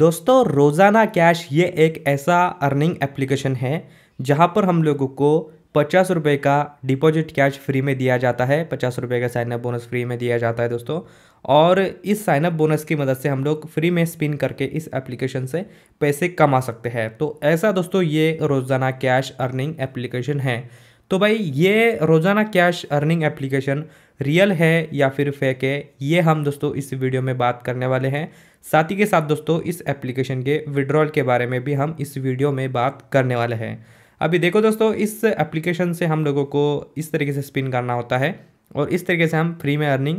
दोस्तों रोज़ाना कैश ये एक ऐसा अर्निंग एप्लीकेशन है जहाँ पर हम लोगों को पचास रुपये का डिपॉजिट कैश फ्री में दिया जाता है पचास रुपये का साइनअप बोनस फ्री में दिया जाता है दोस्तों और इस साइनअप बोनस की मदद से हम लोग फ्री में स्पिन करके इस एप्लीकेशन से पैसे कमा सकते हैं तो ऐसा दोस्तों ये रोज़ाना कैश अर्निंग एप्लीकेशन है तो भाई ये रोज़ाना कैश अर्निंग एप्लीकेशन रियल है या फिर फेक है ये हम दोस्तों इस वीडियो में बात करने वाले हैं साथ ही के साथ दोस्तों इस एप्लीकेशन के विड्रॉल के बारे में भी हम इस वीडियो में बात करने वाले हैं अभी देखो दोस्तों इस एप्लीकेशन से हम लोगों को इस तरीके से स्पिन करना होता है और इस तरीके से हम फ्री में अर्निंग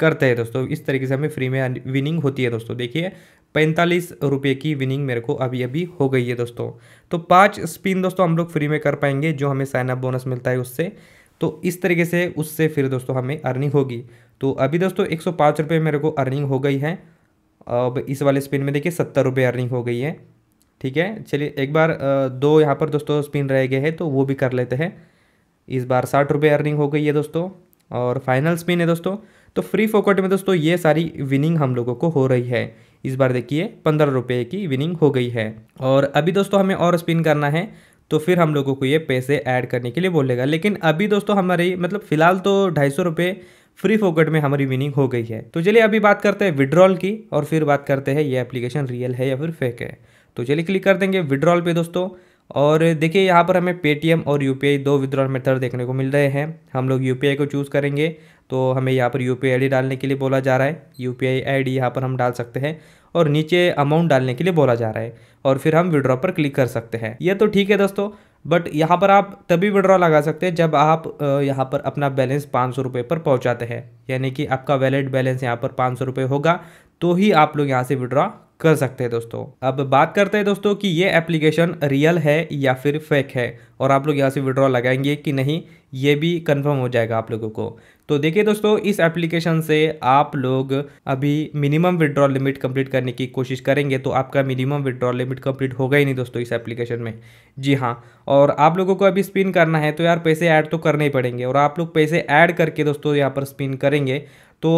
करते हैं दोस्तों इस तरीके से हमें फ्री में विनिंग होती है दोस्तों देखिए पैंतालीस रुपये की विनिंग मेरे को अभी अभी हो गई है दोस्तों तो पाँच स्पिन दोस्तों हम लोग फ्री में कर पाएंगे जो हमें साइन अप बोनस मिलता है उससे तो इस तरीके से उससे फिर दोस्तों हमें अर्निंग होगी तो अभी दोस्तों एक सौ मेरे को अर्निंग हो गई है अब इस वाले स्पिन में देखिए सत्तर रुपये अर्निंग हो गई है ठीक है चलिए एक बार दो यहाँ पर दोस्तों स्पिन रह गए हैं तो वो भी कर लेते हैं इस बार साठ रुपये अर्निंग हो गई है दोस्तों और फाइनल स्पिन है दोस्तों तो फ्री फोकट में दोस्तों ये सारी विनिंग हम लोगों को हो रही है इस बार देखिए पंद्रह रुपये की विनिंग हो गई है और अभी दोस्तों हमें और स्पिन करना है तो फिर हम लोगों को ये पैसे ऐड करने के लिए बोलेगा लेकिन अभी दोस्तों हमारी मतलब फ़िलहाल तो ढाई सौ रुपये फ्री फोकट में हमारी विनिंग हो गई है तो चलिए अभी बात करते हैं विड्रॉल की और फिर बात करते हैं ये एप्लीकेशन रियल है या फिर फेक है तो चलिए क्लिक कर देंगे विड्रॉल पर दोस्तों और देखिए यहाँ पर हमें पेटीएम और यूपीआई दो विड्रॉल मेथड देखने को मिल रहे हैं हम लोग यूपीआई को चूज़ करेंगे तो हमें यहाँ पर यू पी डालने के लिए बोला जा रहा है यू पी आई यहाँ पर हम डाल सकते हैं और नीचे अमाउंट डालने के लिए बोला जा रहा है और फिर हम विड्रॉ पर क्लिक कर सकते हैं ये तो ठीक है दोस्तों बट यहाँ पर आप तभी विड्रॉ लगा सकते हैं जब आप यहाँ पर अपना बैलेंस पाँच सौ रुपये पर पहुँचाते हैं यानी कि आपका वैलेट बैलेंस यहाँ पर पाँच सौ रुपये होगा तो ही आप लोग यहाँ से विड्रॉ कर सकते हैं दोस्तों अब बात करते हैं दोस्तों कि ये एप्लीकेशन रियल है या फिर फेक है और आप लोग यहाँ से विड्रॉ लगाएंगे कि नहीं ये भी कंफर्म हो जाएगा आप लोगों को तो देखिए दोस्तों इस एप्लीकेशन से आप लोग अभी मिनिमम विड्रॉ लिमिट कंप्लीट करने की कोशिश करेंगे तो आपका मिनिमम विड्रॉ लिमिट कंप्लीट होगा ही नहीं दोस्तों इस एप्लीकेशन में जी हाँ और आप लोगों को अभी स्पिन करना है तो यार पैसे ऐड तो करने ही पड़ेंगे और आप लोग पैसे ऐड करके दोस्तों यहाँ पर स्पिन करेंगे तो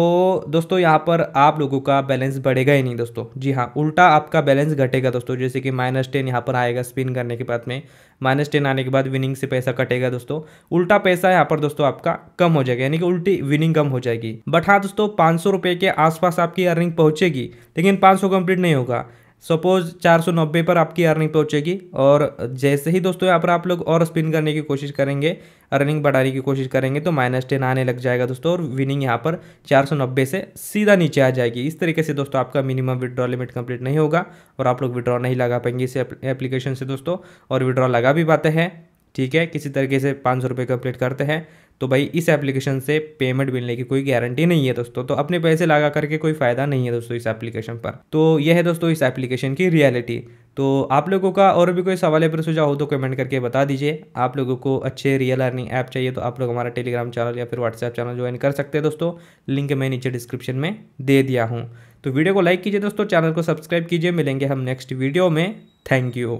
दोस्तों यहाँ पर आप लोगों का बैलेंस बढ़ेगा ही नहीं दोस्तों जी हाँ उल्टा आपका बैलेंस घटेगा दोस्तों जैसे कि माइनस टेन यहाँ पर आएगा स्पिन करने के बाद में माइनस टेन आने के बाद विनिंग से पैसा कटेगा दोस्तों उल्टा पैसा यहाँ पर दोस्तों आपका कम हो जाएगा यानी कि उल्टी विनिंग कम हो जाएगी बट हाँ दोस्तों पाँच सौ के आसपास आपकी अर्निंग पहुँचेगी लेकिन पाँच सौ कंप्लीट नहीं होगा सपोज चार सौ नब्बे पर आपकी अर्निंग पहुंचेगी और जैसे ही दोस्तों यहाँ पर आप लोग और स्पिन करने की कोशिश करेंगे अर्निंग बढ़ाने की कोशिश करेंगे तो माइनस टेन आने लग जाएगा दोस्तों और विनिंग यहाँ पर चार सौ नब्बे से सीधा नीचे आ जाएगी इस तरीके से दोस्तों आपका मिनिमम विड्रॉ लिमिट कंप्लीट नहीं होगा और आप लोग विड्रॉ नहीं लगा पाएंगे इस एप्लीकेशन से दोस्तों और विड्रॉ लगा भी पाते हैं ठीक है किसी तरीके से पाँच सौ रुपये कंप्लीट करते हैं तो भाई इस एप्लीकेशन से पेमेंट मिलने की कोई गारंटी नहीं है दोस्तों तो अपने पैसे लगा करके कोई फ़ायदा नहीं है दोस्तों इस एप्लीकेशन पर तो यह है दोस्तों इस एप्लीकेशन की रियलिटी तो आप लोगों का और भी कोई सवाल पर फिर सुझाव हो तो कमेंट करके बता दीजिए आप लोगों को अच्छे रियल अर्निंग ऐप चाहिए तो आप लोग हमारा टेलीग्राम चैनल या फिर व्हाट्सएप चैनल ज्वाइन कर सकते हैं दोस्तों लिंक मैं नीचे डिस्क्रिप्शन में दे दिया हूँ तो वीडियो को लाइक कीजिए दोस्तों चैनल को सब्सक्राइब कीजिए मिलेंगे हम नेक्स्ट वीडियो में थैंक यू